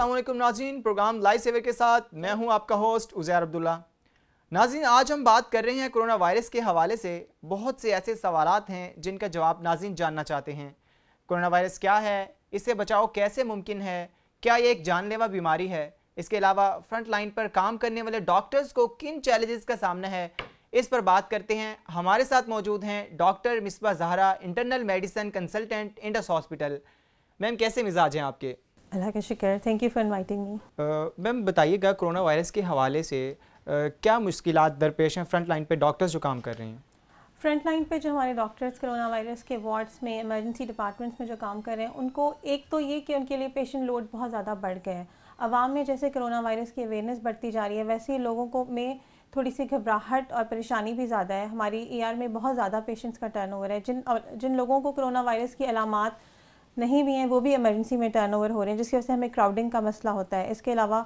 असलम नाजीन programme live saver के साथ मैं हूं आपका होस्ट उज़ैर अब्दुल्ला नाजीन आज हम बात कर रहे हैं कोरोना वायरस के हवाले से बहुत से ऐसे सवाल हैं जिनका जवाब नाजीन जानना चाहते हैं कोरोना वायरस क्या है इससे बचाव कैसे मुमकिन है क्या ये एक जानलेवा बीमारी है इसके अलावा फ्रंट लाइन पर काम करने वाले डॉक्टर्स को किन चैलेंजेस का सामना है इस पर बात करते हैं हमारे साथ मौजूद हैं doctor Misbah Zahra internal medicine consultant Indus hospital ma'am कैसे मिजाज हैं आपके अल्लाह का शुक्र thank you for inviting me ma'am बताइएगा कोरोना वायरस के हवाले से आ, क्या मुश्किल दरपेश हैं फ्रंट लाइन पर डॉक्टर्स जो काम कर रहे हैं फ्रंट लाइन पे जो हमारे डॉक्टर्स कोरोना वायरस के वार्ड्स में इमरजेंसी डिपार्टमेंट्स में जो काम कर रहे हैं उनको एक तो ये कि उनके लिए पेशेंट लोड बहुत ज़्यादा बढ़ गया है आवाम में जैसे कोरोना वायरस की अवेयरनेस बढ़ती जा रही है वैसे ही लोगों को में थोड़ी सी घबराहट और परेशानी भी ज़्यादा है हमारी ए ER में बहुत ज़्यादा पेशेंट्स का टर्न ओवर है जिन जिन लोगों को करोना वायरस की अलामत नहीं भी हैं वो भी एमरजेंसी में टर्न ओवर हो रहे हैं जिसकी वजह से हमें क्राउडिंग का मसला होता है इसके अलावा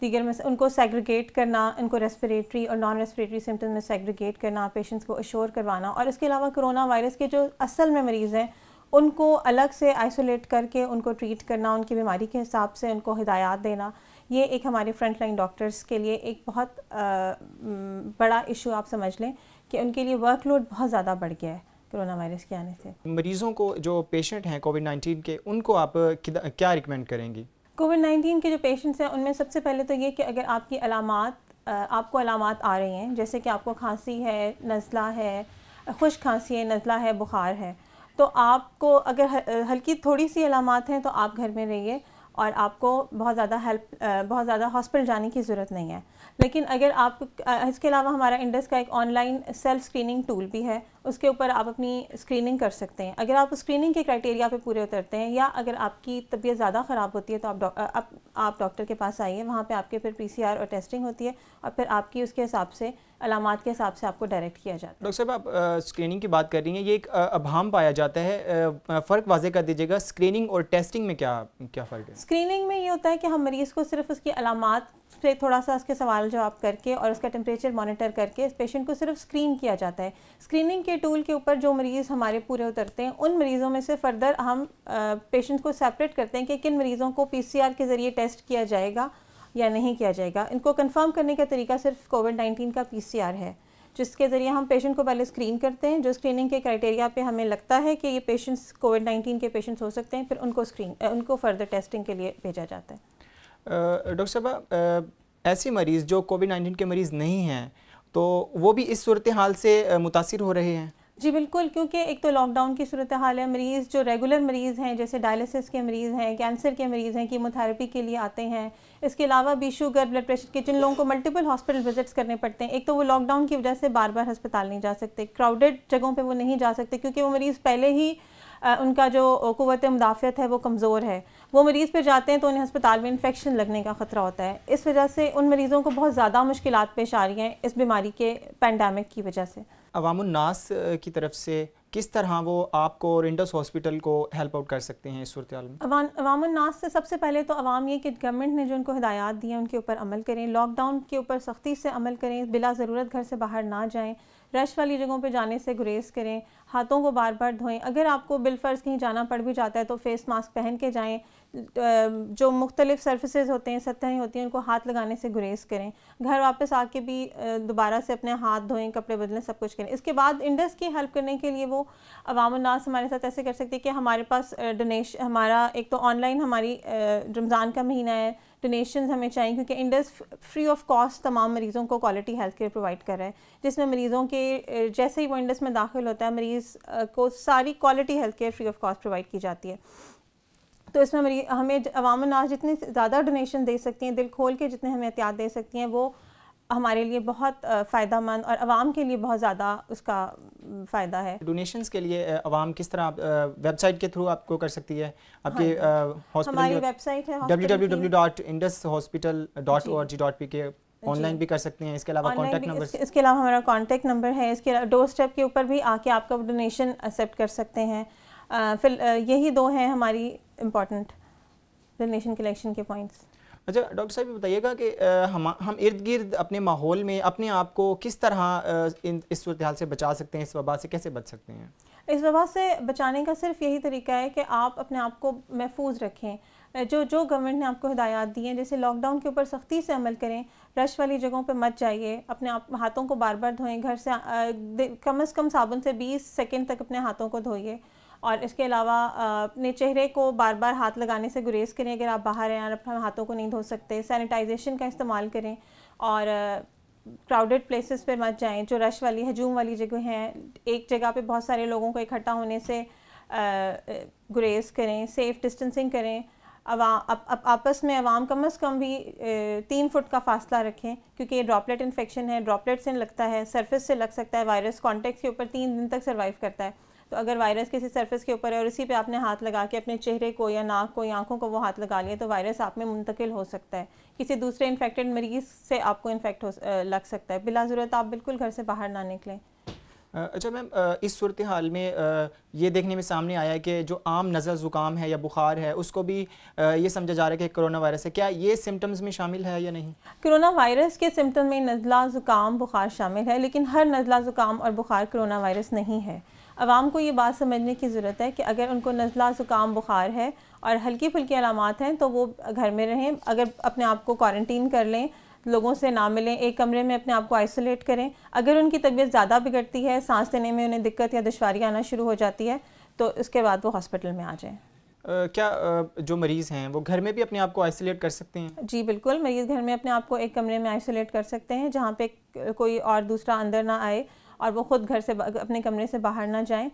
दीगर में उनको सेग्रीगेट करना उनको रेस्पिरेटरी और नॉन रेस्पिरेटरी सिम्टम में सेग्रीगेट करना पेशेंट्स को अशोर करवाना और इसके अलावा कोरोना वायरस के जो असल में मरीज़ हैं उनको अलग से आइसोलेट करके उनको ट्रीट करना उनकी बीमारी के हिसाब से उनको हिदायत देना ये एक हमारे फ्रंट लाइन डॉक्टर्स के लिए एक बहुत आ, बड़ा इशू आप समझ लें कि उनके लिए वर्कलोड बहुत ज़्यादा बढ़ गया है कोरोना वायरस के आने से मरीजों को जो पेशेंट हैं कोविड नाइन्टीन के उनको आप क्या रिकमेंड करेंगी कोविड नाइन्टीन के जो पेशेंट्स हैं उनमें सबसे पहले तो ये कि अगर आपकी अलामत आपको अलामत आ रही हैं जैसे कि आपको खांसी है नज़ला है खुश खांसी है नज़ला है बुखार है तो आपको अगर हल्की थोड़ी सी अलामत हैं तो आप घर में रहिए और आपको बहुत ज़्यादा हेल्प बहुत ज़्यादा हॉस्पिटल जाने की ज़रूरत नहीं है लेकिन अगर आप इसके अलावा हमारा इंडस का एक ऑनलाइन सेल्फ स्क्रीनिंग टूल भी है उसके ऊपर आप अपनी स्क्रीनिंग कर सकते हैं अगर आप स्क्रीनिंग के क्राइटेरिया पे पूरे उतरते हैं या अगर आपकी तबीयत ज़्यादा ख़राब होती है तो आप आप, आप डॉक्टर के पास आइए वहाँ पे आपके फिर पीसीआर और टेस्टिंग होती है और फिर आपकी उसके हिसाब से अलामत के हिसाब से आपको डायरेक्ट किया जाता है डॉक्टर साहब आप स्क्रीनिंग की बात कर रही हैं ये एक अभाम पाया जाता है फ़र्क वाजे कर दीजिएगा स्क्रीनिंग और टेस्टिंग में क्या क्या फ़र्क है स्क्रीनिंग में ये होता है कि हम मरीज़ को सिर्फ उसकी अलामत से थोड़ा सा उसके सवाल जवाब करके और उसका टेम्परेचर मॉनिटर करके इस पेशेंट को सिर्फ स्क्रीन किया जाता है स्क्रीनिंग के टूल के ऊपर जो मरीज़ हमारे पूरे उतरते हैं उन मरीज़ों में से फर्दर हम पेशेंट को सेपरेट करते हैं कि किन मरीज़ों को पी के ज़रिए टेस्ट किया जाएगा या नहीं किया जाएगा इनको कन्फर्म करने का तरीका सिर्फ कोविड नाइन्टीन का पी है जिसके ज़रिए हम पेशेंट को पहले स्क्रीन करते हैं जो स्क्रीनिंग के क्राइटेरिया पे हमें लगता है कि ये पेशेंट्स कोविड 19 के पेशेंट्स हो सकते हैं फिर उनको स्क्रीन उनको फर्दर टेस्टिंग के लिए भेजा जाता है डॉक्टर साहब ऐसे मरीज़ जो कोविड नाइन्टीन के मरीज़ नहीं हैं तो वो भी इस सूरत हाल से मुतासर हो रहे हैं जी बिल्कुल क्योंकि एक तो लॉकडाउन की सूरत हाल है मरीज़ जो रेगुलर मरीज़ हैं जैसे डायलिसिस के मरीज़ हैं कैंसर के मरीज़ हैं कीमोथेरेपी के लिए आते हैं इसके अलावा भी शुगर ब्लड प्रेशर के जिन लोगों को मल्टीपल हॉस्पिटल विजिट्स करने पड़ते हैं एक तो वो लॉकडाउन की वजह से बार बार हस्पताल नहीं जा सकते क्राउडेड जगहों पर वो नहीं जा सकते क्योंकि वो मरीज़ पहले ही उनका जो कुत मुदाफ़त है वो कमज़ोर है वो मरीज़ पर जाते हैं तो उन्हें अस्पताल में इन्फेक्शन लगने का ख़तरा होता है इस वजह से उन मरीज़ों को बहुत ज़्यादा मुश्किल पेश आ रही हैं इस बीमारी के पेंडामिक की वजह से अवामनास की तरफ से किस तरह वो आपको और इंडस हॉस्पिटल को हेल्प आउट कर सकते हैं इस सूरत में अवामनास से सबसे पहले तो आवाम ये कि गवर्नमेंट ने जो उनको हदायत दी हैं उनके ऊपर अमल करें लॉकडाउन के ऊपर सख्ती से अमल करें बिला ज़रूरत घर से बाहर ना जाएं रश वाली जगहों पर जाने से गुरेज करें हाथों को बार बार धोएं अगर आपको बिलफर्ज कहीं जाना पड़ भी जाता है तो फेस मास्क पहन के जाएँ जो मुख्तलिफ सरफेसेस होते हैं सतहें होती हैं उनको हाथ लगाने से गुरेज करें घर वापस आके भी दोबारा से अपने हाथ धोएं कपड़े बदलें सब कुछ करें इसके बाद इंडस की हेल्प करने के लिए वो अवामनास हमारे साथ ऐसे कर सकते हैं कि हमारे पास डोनेश हमारा एक तो ऑनलाइन हमारी रमज़ान का महीना है डोनेशन हमें चाहिए क्योंकि इंडस फ्री ऑफ कॉस्ट तमाम मरीज़ों को क्वालिटी हेल्थ केयर प्रोवाइड कर रहा है जिसमें मरीज़ों के जैसे ही वो इंडस में दाखिल होता है मरीज़ को सारी quality health care free of cost provide की जाती है तो इसमें मरी हमें अवाम नाज जितनी ज़्यादा डोनेशन दे सकती हैं दिल खोल के जितने हमें एहतियात दे सकती हैं वो हमारे लिए बहुत फ़ायदा मंद और आवाम के लिए बहुत ज़्यादा उसका फ़ायदा है डोनेशन के लिए आवाम किस तरह आप, वेबसाइट के थ्रू आपको कर सकती है आपके हाँ, हमारी वेबसाइट है W W W dot Indus hospital dot O R G dot P K online भी कर सकते हैं इसके अलावा कॉन्टैक्ट नंबर इसके अलावा हमारा कॉन्टैक्ट नंबर है इसके अलावा डोर स्टेप के ऊपर भी आके आपका डोनेशन एक्सेप्ट कर सकते हैं फिर यही दो हैं हमारी इम्पोर्टेंट रिलेशन कलेक्शन के पॉइंट्स अच्छा डॉक्टर साहब बताइएगा कि हम हम इर्द गिर्द अपने माहौल में अपने आप को किस तरह इन इस सूरत हाल से बचा सकते हैं इस वबा से कैसे बच सकते हैं इस वबा से बचाने का सिर्फ यही तरीका है कि आप अपने आप को महफूज रखें जो जो गवर्नमेंट ने आपको हिदायत दी हैं जैसे लॉकडाउन के ऊपर सख्ती से अमल करें रश वाली जगहों पर मत जाइए अपने आप हाथों को बार बार धोएं घर से कम अज़ कम साबुन से 20 सेकंड तक अपने हाथों को धोइए और इसके अलावा अपने चेहरे को बार बार हाथ लगाने से गुरेज़ करें अगर आप बाहर हैं और अपने हाथों को नहीं धो सकते सैनिटाइजेशन का इस्तेमाल करें और क्राउडेड प्लेसेस पर मत जाएं जो रश वाली हजूम वाली जगह हैं एक जगह पे बहुत सारे लोगों को इकट्ठा होने से गुरेज करें सेफ़ डिस्टेंसिंग करें अवा अप, अप, आपस में आवाम कम अज़ कम भी तीन फुट का फासला रखें क्योंकि ये ड्रॉपलेट इन्फेक्शन है ड्रॉपलेट से लगता है सरफेस से लग सकता है वायरस कॉन्टेक्ट के ऊपर तीन दिन तक सर्वाइव करता है तो अगर वायरस किसी सरफेस के ऊपर है और इसी पे आपने हाथ लगा के अपने चेहरे को या नाक को या आँखों को वो हाथ लगा लिया तो वायरस आप में मुंतकिल हो सकता है किसी दूसरे इन्फेक्टेड मरीज़ से आपको इन्फेक्ट लग सकता है बिला ज़रूरत आप बिल्कुल घर से बाहर ना निकलें अच्छा मैम इस सूरत हाल में ये देखने में सामने आया है कि जो आम नज़ल ज़ुकाम है या बुखार है उसको भी ये समझा जा रहा है कि कोरोना वायरस है क्या ये सिम्टम्स में शामिल है या नहीं कोरोना वायरस के सिम्टम में नज़ला ज़ुकाम बुखार शामिल है लेकिन हर नज़ला ज़ुकाम और बुखार कोरोना वायरस नहीं है आवाम को ये बात समझने की ज़रूरत है कि अगर उनको नज़ला ज़ुकाम बुखार है और हल्की फुल्की अलामत हैं तो वो घर में रहें अगर अपने आप को क्वारंटीन कर लें लोगों से ना मिलें एक कमरे में अपने आप को आइसोलेट करें अगर उनकी तबीयत ज़्यादा बिगड़ती है सांस लेने में उन्हें दिक्कत या दुशारी आना शुरू हो जाती है तो उसके बाद वो हॉस्पिटल में आ जाएँ Uh, क्या uh, जो मरीज़ हैं वो घर में भी अपने आप को आइसोलेट कर सकते हैं जी बिल्कुल मरीज़ घर में अपने आप को एक कमरे में आइसोलेट कर सकते हैं जहाँ पे कोई और दूसरा अंदर ना आए और वो ख़ुद घर से अपने कमरे से बाहर ना जाएं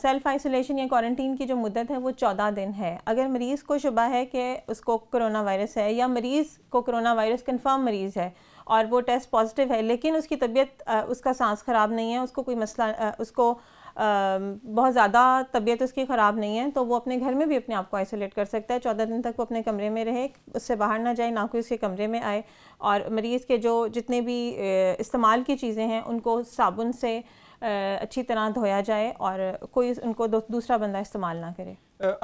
सेल्फ़ आइसोलेशन या क्वारंटीन की जो मुद्दत है वो चौदह दिन है अगर मरीज़ को शुबा है कि उसको करोना वायरस है या मरीज़ को करोना वायरस कन्फर्म मरीज़ है और वो टेस्ट पॉजिटिव है लेकिन उसकी तबीयत उसका सांस ख़राब नहीं है उसको कोई मसला उसको बहुत ज़्यादा तबीयत उसकी ख़राब नहीं है तो वो अपने घर में भी अपने आप को आइसोलेट कर सकता है चौदह दिन तक वो अपने कमरे में रहे उससे बाहर ना जाए ना कोई उसके कमरे में आए और मरीज़ के जो जितने भी इस्तेमाल की चीज़ें हैं उनको साबुन से अच्छी तरह धोया जाए और कोई उनको दूसरा बंदा इस्तेमाल ना करे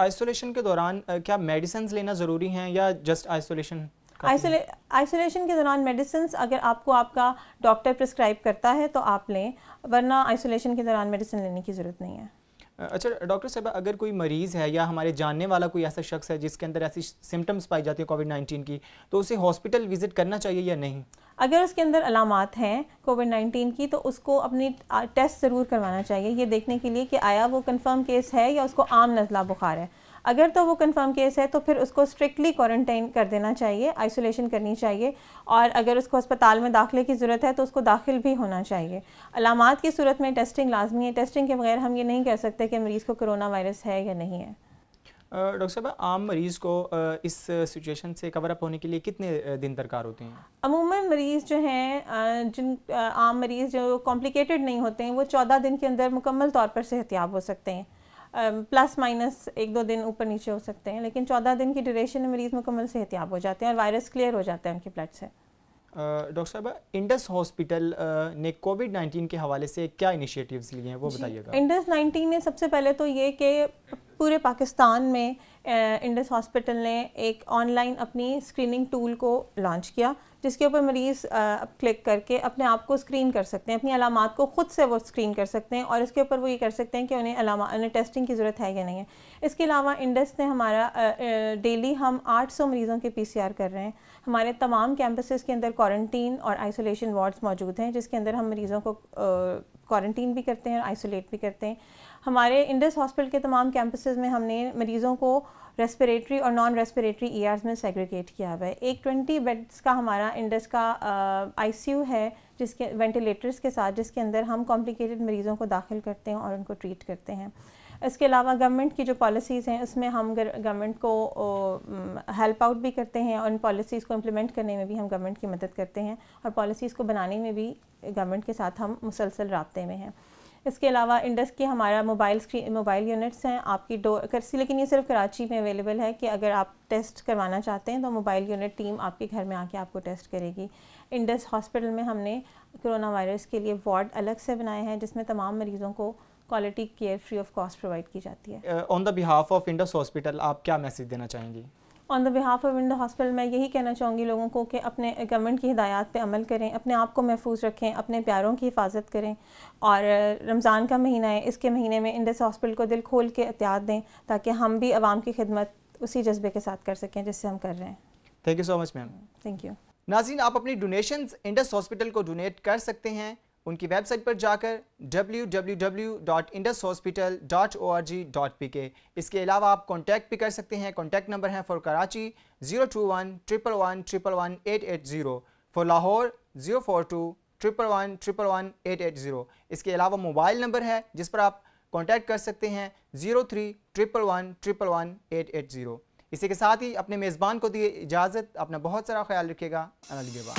आइसोलेशन के दौरान क्या मेडिसिन लेना ज़रूरी हैं या जस्ट आइसोलेशन आइसोलेशन के दौरान मेडिसिन अगर आपको आपका डॉक्टर प्रिस्क्राइब करता है तो आप लें वरना आइसोलेशन के दौरान मेडिसिन लेने की ज़रूरत नहीं है अच्छा डॉक्टर साहब अगर कोई मरीज़ है या हमारे जानने वाला कोई ऐसा शख्स है जिसके अंदर ऐसी सिम्टम्स पाई जाती है कोविड नाइन्टीन की तो उसे हॉस्पिटल विज़िट करना चाहिए या नहीं अगर उसके अंदर अलामत हैं कोविड नाइन्टीन की तो उसको अपनी टेस्ट ज़रूर करवाना चाहिए ये देखने के लिए कि आया वो कंफर्म केस है या उसको आम नज़ला बुखार है अगर तो वो कंफर्म केस है तो फिर उसको स्ट्रिक्टली क्वारंटाइन कर देना चाहिए आइसोलेशन करनी चाहिए और अगर उसको अस्पताल में दाखिले की ज़रूरत है तो उसको दाखिल भी होना चाहिए अलामत की सूरत में टेस्टिंग लाजमी है टेस्टिंग के बगैर हम ये नहीं कह सकते कि मरीज़ को करोना वायरस है या नहीं है डॉक्टर साहब आम मरीज़ को इस सिचुएशन से कवर अप होने के लिए कितने दिन दरकार होते हैं अमूमन मरीज़ जो हैं जिन आम मरीज़ जो कॉम्प्लिकेटेड नहीं होते हैं वो चौदह दिन के अंदर मुकम्मल तौर पर सेहतियाब हो सकते हैं प्लस माइनस एक दो दिन ऊपर नीचे हो सकते हैं लेकिन चौदह दिन की ड्यूरेशन में मरीज़ मुकम्मल सेहतियाब हो जाते हैं और वायरस क्लियर हो जाता है उनके ब्लड से डॉक्टर साहब इंडस हॉस्पिटल ने कोविड 19 के हवाले से क्या इनिशिएटिव्स लिए हैं वो बताइएगा इंडस 19 ने सबसे पहले तो ये कि पूरे पाकिस्तान में इंडस हॉस्पिटल ने एक ऑनलाइन अपनी स्क्रीनिंग टूल को लॉन्च किया जिसके ऊपर मरीज़ क्लिक करके अपने आप को स्क्रीन कर सकते हैं अपनी अलामत को ख़ुद से वो स्क्रीन कर सकते हैं और इसके ऊपर वो ये कर सकते हैं कि उन्हें अलामा उन्हें टेस्टिंग की ज़रूरत है या नहीं है इसके अलावा इंडस ने हमारा डेली हम 800 मरीज़ों के पीसीआर कर रहे हैं हमारे तमाम कैंपसेस के अंदर क्वारंटीन और आइसोलेशन वार्ड्स मौजूद हैं जिसके अंदर हम मरीज़ों को क्वारंटीन भी करते हैं और आइसोलेट भी करते हैं हमारे इंडस हॉस्पिटल के तमाम कैंपस में हमने मरीज़ों को रेस्पिरेटरी और नॉन रेस्पिरेटरी ई में सेग्रीगेट किया हुआ है एक ट्वेंटी बेड्स का हमारा इंडस का आई uh, है जिसके वेंटिलेटर्स के साथ जिसके अंदर हम कॉम्प्लिकेटेड मरीज़ों को दाखिल करते हैं और उनको ट्रीट करते हैं इसके अलावा गवर्नमेंट की जो पॉलिसीज़ हैं उसमें हम गवर्नमेंट को हेल्प आउट भी करते हैं और उन पॉलिसीज़ को इम्प्लीमेंट करने में भी हम गवर्नमेंट की मदद करते हैं और पॉलिसीज़ को बनाने में भी गवर्नमेंट के साथ हम मुसलसल रबते में हैं इसके अलावा इंडस की हमारा मोबाइल स्क्रीन मोबाइल यूनिट्स हैं आपकी डोर करसी लेकिन ये सिर्फ कराची में अवेलेबल है कि अगर आप टेस्ट करवाना चाहते हैं तो मोबाइल यूनिट टीम आपके घर में आके आपको टेस्ट करेगी इंडस हॉस्पिटल में हमने करोना वायरस के लिए वार्ड अलग से बनाए हैं जिसमें तमाम मरीज़ों को quality care free of cost provide की जाती है on the behalf of Indus hospital आप क्या मैसेज देना चाहेंगी on the behalf of window hospital मैं यही कहना चाहूँगी लोगों को कि अपने गवर्नमेंट की हिदायत पर अमल करें अपने आप को महफूज रखें अपने प्यारों की हिफाजत करें और रमज़ान का महीना है इसके महीने में इंडस हॉस्पिटल को दिल खोल के एहतियात दें ताकि हम भी आवाम की खिदमत उसी जज्बे के साथ कर सकें जिससे हम कर रहे हैं thank you so much ma'am thank you Nazeen आप अपनी डोनेशन इंडस हॉस्पिटल को डोनेट कर सकते हैं उनकी वेबसाइट पर जाकर www.indushospital.org.pk इसके अलावा आप कॉन्टैक्ट भी कर सकते हैं कॉन्टैक्ट नंबर है for Karachi zero two one triple one triple one eight eight zero for Lahore zero four two triple one triple one eight eight zero इसके अलावा मोबाइल नंबर है जिस पर आप कॉन्टैक्ट कर सकते हैं zero three triple one triple one eight eight zero इसी के साथ ही अपने मेज़बान को दिए इजाज़त अपना बहुत सारा ख्याल रखिएगा